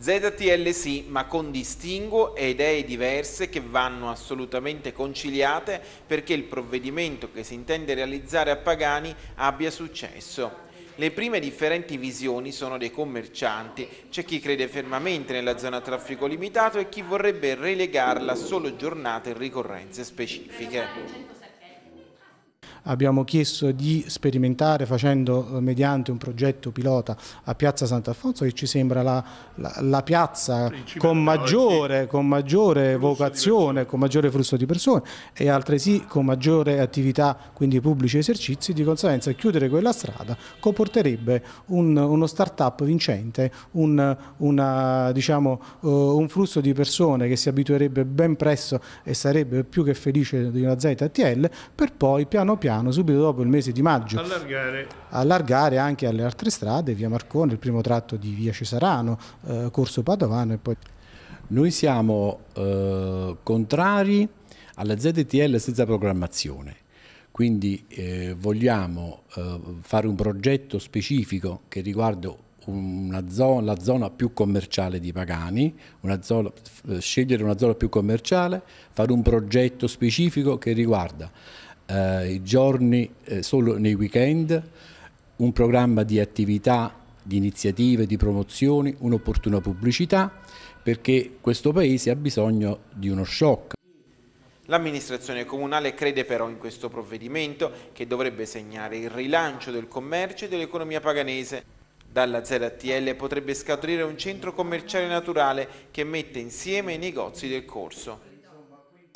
ZTL sì, ma con distinguo e idee diverse che vanno assolutamente conciliate perché il provvedimento che si intende realizzare a Pagani abbia successo. Le prime differenti visioni sono dei commercianti, c'è chi crede fermamente nella zona traffico limitato e chi vorrebbe relegarla a solo giornate e ricorrenze specifiche abbiamo chiesto di sperimentare facendo eh, mediante un progetto pilota a Piazza Sant'Alfonso che ci sembra la, la, la piazza con maggiore, con maggiore vocazione, con maggiore flusso di persone e altresì con maggiore attività, quindi pubblici esercizi, di conseguenza chiudere quella strada comporterebbe un, uno start-up vincente, un, una, diciamo, uh, un flusso di persone che si abituerebbe ben presto e sarebbe più che felice di una ZTL per poi piano piano Milano, subito dopo il mese di maggio, allargare, allargare anche alle altre strade, via Marcone, il primo tratto di via Cesarano, eh, Corso Padovano e poi... Noi siamo eh, contrari alla ZTL senza programmazione, quindi eh, vogliamo eh, fare un progetto specifico che riguarda Zona, la zona più commerciale di Pagani, una zona, eh, scegliere una zona più commerciale, fare un progetto specifico che riguarda eh, giorni eh, solo nei weekend, un programma di attività, di iniziative, di promozioni, un'opportuna pubblicità, perché questo Paese ha bisogno di uno shock. L'amministrazione comunale crede però in questo provvedimento che dovrebbe segnare il rilancio del commercio e dell'economia paganese. Dalla ZTL potrebbe scaturire un centro commerciale naturale che mette insieme i negozi del corso.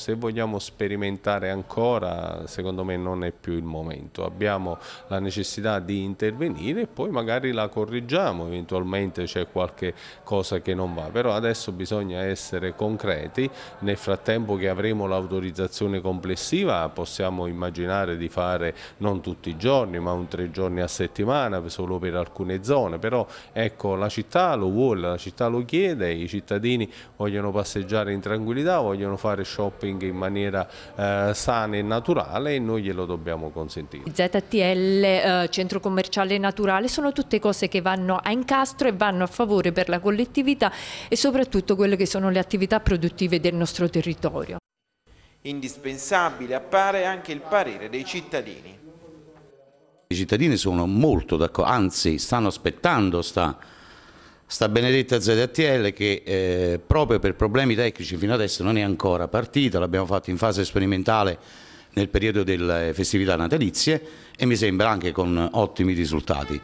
Se vogliamo sperimentare ancora, secondo me non è più il momento. Abbiamo la necessità di intervenire e poi magari la correggiamo, eventualmente c'è qualche cosa che non va, però adesso bisogna essere concreti. Nel frattempo che avremo l'autorizzazione complessiva possiamo immaginare di fare non tutti i giorni, ma un tre giorni a settimana solo per alcune zone, però ecco la città lo vuole, la città lo chiede, i cittadini vogliono passeggiare in tranquillità, vogliono fare shopping doping in maniera eh, sana e naturale e noi glielo dobbiamo consentire. ZTL, eh, centro commerciale naturale, sono tutte cose che vanno a incastro e vanno a favore per la collettività e soprattutto quelle che sono le attività produttive del nostro territorio. Indispensabile appare anche il parere dei cittadini. I cittadini sono molto d'accordo, anzi stanno aspettando sta sta benedetta ZTL che eh, proprio per problemi tecnici fino adesso non è ancora partita, l'abbiamo fatto in fase sperimentale nel periodo delle festività natalizie e mi sembra anche con ottimi risultati.